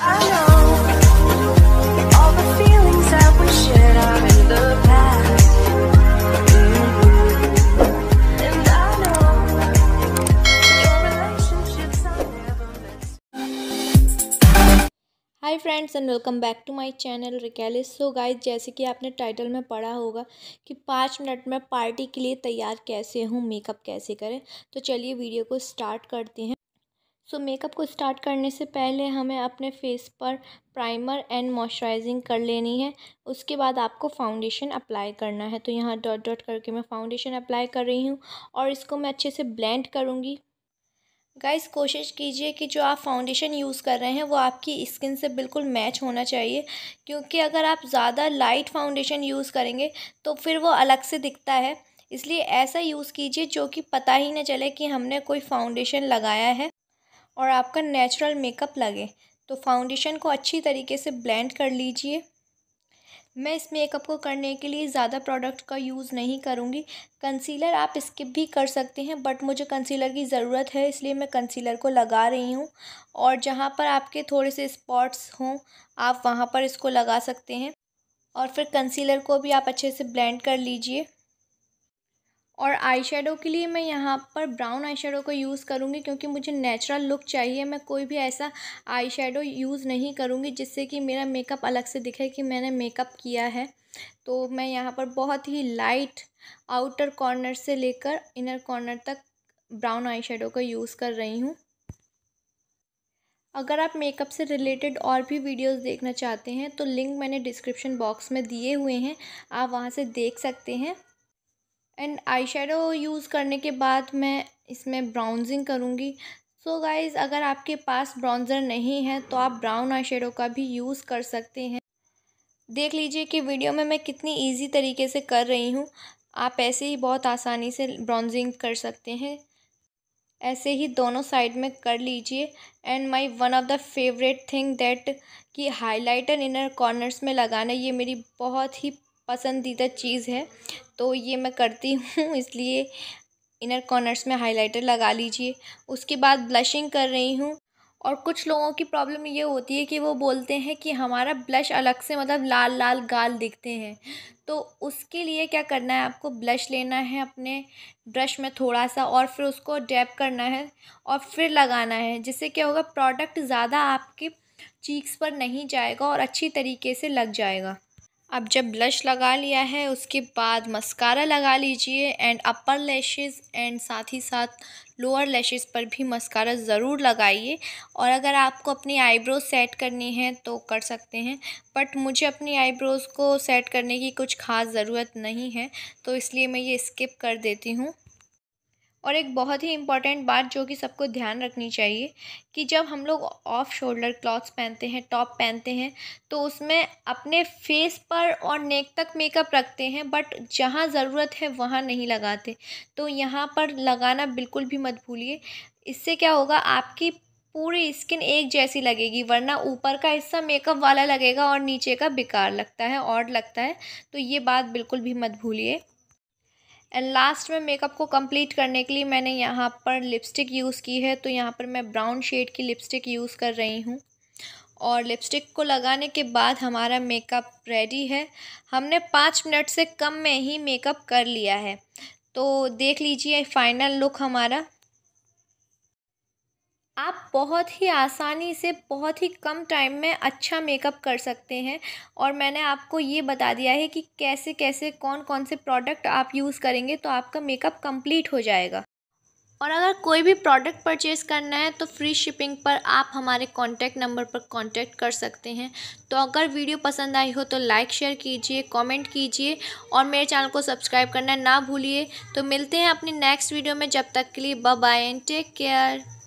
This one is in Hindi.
hi friends and welcome back to my channel रिकैलिस सो गाइस जैसे कि आपने टाइटल में पढ़ा होगा कि पाँच मिनट में पार्टी के लिए तैयार कैसे हूँ मेकअप कैसे करें तो चलिए वीडियो को स्टार्ट करते हैं सो मेकअप को स्टार्ट करने से पहले हमें अपने फेस पर प्राइमर एंड मॉइस्चराइजिंग कर लेनी है उसके बाद आपको फाउंडेशन अप्लाई करना है तो यहाँ डॉट डॉट करके मैं फाउंडेशन अप्लाई कर रही हूँ और इसको मैं अच्छे से ब्लेंड करूँगी गाइस कोशिश कीजिए कि जो आप फाउंडेशन यूज़ कर रहे हैं वो आपकी स्किन से बिल्कुल मैच होना चाहिए क्योंकि अगर आप ज़्यादा लाइट फाउंडेशन यूज़ करेंगे तो फिर वो अलग से दिखता है इसलिए ऐसा यूज़ कीजिए जो कि पता ही ना चले कि हमने कोई फाउंडेशन लगाया है और आपका नेचुरल मेकअप लगे तो फाउंडेशन को अच्छी तरीके से ब्लेंड कर लीजिए मैं इस मेकअप को करने के लिए ज़्यादा प्रोडक्ट का यूज़ नहीं करूँगी कंसीलर आप स्किप भी कर सकते हैं बट मुझे कंसीलर की ज़रूरत है इसलिए मैं कंसीलर को लगा रही हूँ और जहाँ पर आपके थोड़े से स्पॉट्स हों आप वहाँ पर इसको लगा सकते हैं और फिर कंसीलर को भी आप अच्छे से ब्लेंड कर लीजिए और आई के लिए मैं यहाँ पर ब्राउन आई का यूज़ करूँगी क्योंकि मुझे नेचुरल लुक चाहिए मैं कोई भी ऐसा आई यूज़ नहीं करूँगी जिससे कि मेरा मेकअप अलग से दिखे कि मैंने मेकअप किया है तो मैं यहाँ पर बहुत ही लाइट आउटर कॉर्नर से लेकर इनर कॉर्नर तक ब्राउन आई का यूज़ कर रही हूँ अगर आप मेकअप से रिलेटेड और भी वीडियोस देखना चाहते हैं तो लिंक मैंने डिस्क्रिप्शन बॉक्स में दिए हुए हैं आप वहाँ से देख सकते हैं एंड आई शेडो यूज़ करने के बाद मैं इसमें ब्राउनजिंग करूँगी सो so गाइज़ अगर आपके पास ब्राउन्ज़र नहीं है तो आप ब्राउन आई शेडो का भी यूज़ कर सकते हैं देख लीजिए कि वीडियो में मैं कितनी इजी तरीके से कर रही हूँ आप ऐसे ही बहुत आसानी से ब्राउन्जिंग कर सकते हैं ऐसे ही दोनों साइड में कर लीजिए and my one of the favourite thing that कि हाइलाइटर इनर कॉर्नर्स में लगाना ये मेरी बहुत ही पसंदीदा चीज़ है तो ये मैं करती हूँ इसलिए इनर कॉर्नर्स में हाइलाइटर लगा लीजिए उसके बाद ब्लशिंग कर रही हूँ और कुछ लोगों की प्रॉब्लम ये होती है कि वो बोलते हैं कि हमारा ब्लश अलग से मतलब लाल लाल गाल दिखते हैं तो उसके लिए क्या करना है आपको ब्लश लेना है अपने ब्रश में थोड़ा सा और फिर उसको डैप करना है और फिर लगाना है जिससे क्या होगा प्रोडक्ट ज़्यादा आपके चीक्स पर नहीं जाएगा और अच्छी तरीके से लग जाएगा अब जब ब्लश लगा लिया है उसके बाद मस्कारा लगा लीजिए एंड अपर लैशेस एंड साथ ही साथ लोअर लैशेस पर भी मस्कारा ज़रूर लगाइए और अगर आपको अपनी आईब्रोज सेट करनी है तो कर सकते हैं बट मुझे अपनी आईब्रोज़ को सेट करने की कुछ खास ज़रूरत नहीं है तो इसलिए मैं ये स्किप कर देती हूँ और एक बहुत ही इम्पॉर्टेंट बात जो कि सबको ध्यान रखनी चाहिए कि जब हम लोग ऑफ शोल्डर क्लॉथ्स पहनते हैं टॉप पहनते हैं तो उसमें अपने फेस पर और नेक तक मेकअप रखते हैं बट जहाँ ज़रूरत है वहाँ नहीं लगाते तो यहाँ पर लगाना बिल्कुल भी मत भूलिए इससे क्या होगा आपकी पूरी स्किन एक जैसी लगेगी वरना ऊपर का हिस्सा मेकअप वाला लगेगा और नीचे का बेकार लगता है और लगता है तो ये बात बिल्कुल भी मत भूलिए एंड लास्ट में मेकअप को कंप्लीट करने के लिए मैंने यहाँ पर लिपस्टिक यूज़ की है तो यहाँ पर मैं ब्राउन शेड की लिपस्टिक यूज़ कर रही हूँ और लिपस्टिक को लगाने के बाद हमारा मेकअप रेडी है हमने पाँच मिनट से कम में ही मेकअप कर लिया है तो देख लीजिए फाइनल लुक हमारा आप बहुत ही आसानी से बहुत ही कम टाइम में अच्छा मेकअप कर सकते हैं और मैंने आपको ये बता दिया है कि कैसे कैसे कौन कौन से प्रोडक्ट आप यूज़ करेंगे तो आपका मेकअप कंप्लीट हो जाएगा और अगर कोई भी प्रोडक्ट परचेज़ करना है तो फ्री शिपिंग पर आप हमारे कॉन्टैक्ट नंबर पर कॉन्टैक्ट कर सकते हैं तो अगर वीडियो पसंद आई हो तो लाइक शेयर कीजिए कमेंट कीजिए और मेरे चैनल को सब्सक्राइब करना ना भूलिए तो मिलते हैं अपनी नेक्स्ट वीडियो में जब तक के लिए बाय एंड टेक केयर